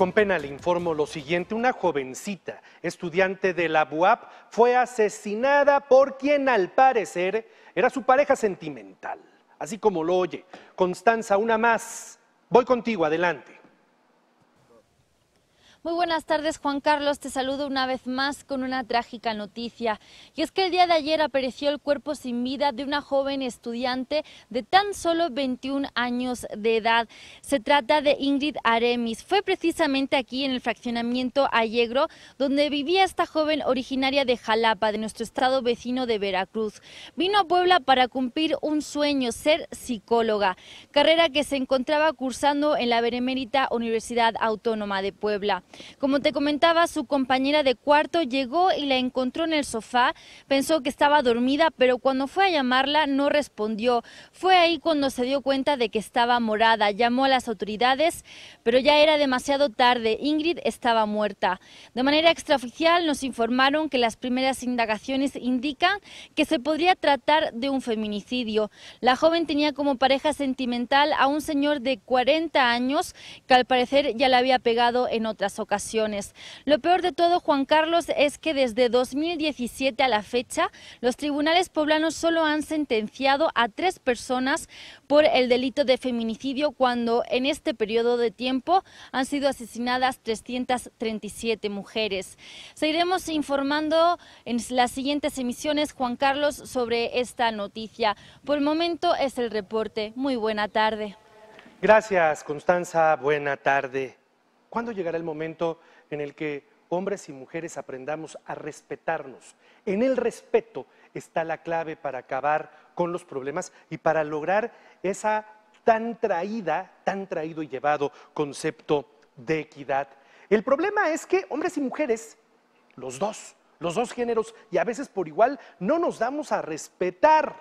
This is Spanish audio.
Con pena le informo lo siguiente, una jovencita, estudiante de la BUAP, fue asesinada por quien al parecer era su pareja sentimental. Así como lo oye, Constanza, una más. Voy contigo, adelante. Muy buenas tardes, Juan Carlos. Te saludo una vez más con una trágica noticia. Y es que el día de ayer apareció el cuerpo sin vida de una joven estudiante de tan solo 21 años de edad. Se trata de Ingrid Aremis. Fue precisamente aquí en el fraccionamiento Allegro donde vivía esta joven originaria de Jalapa, de nuestro estado vecino de Veracruz. Vino a Puebla para cumplir un sueño, ser psicóloga, carrera que se encontraba cursando en la Benemérita Universidad Autónoma de Puebla. Como te comentaba, su compañera de cuarto llegó y la encontró en el sofá, pensó que estaba dormida, pero cuando fue a llamarla no respondió. Fue ahí cuando se dio cuenta de que estaba morada, llamó a las autoridades, pero ya era demasiado tarde, Ingrid estaba muerta. De manera extraoficial nos informaron que las primeras indagaciones indican que se podría tratar de un feminicidio. La joven tenía como pareja sentimental a un señor de 40 años que al parecer ya la había pegado en otras ocasiones. Lo peor de todo, Juan Carlos, es que desde 2017 a la fecha, los tribunales poblanos solo han sentenciado a tres personas por el delito de feminicidio, cuando en este periodo de tiempo han sido asesinadas 337 mujeres. Seguiremos informando en las siguientes emisiones, Juan Carlos, sobre esta noticia. Por el momento es el reporte. Muy buena tarde. Gracias, Constanza. Buena tarde. ¿Cuándo llegará el momento en el que hombres y mujeres aprendamos a respetarnos? En el respeto está la clave para acabar con los problemas y para lograr esa tan traída, tan traído y llevado concepto de equidad. El problema es que hombres y mujeres, los dos, los dos géneros, y a veces por igual, no nos damos a respetar.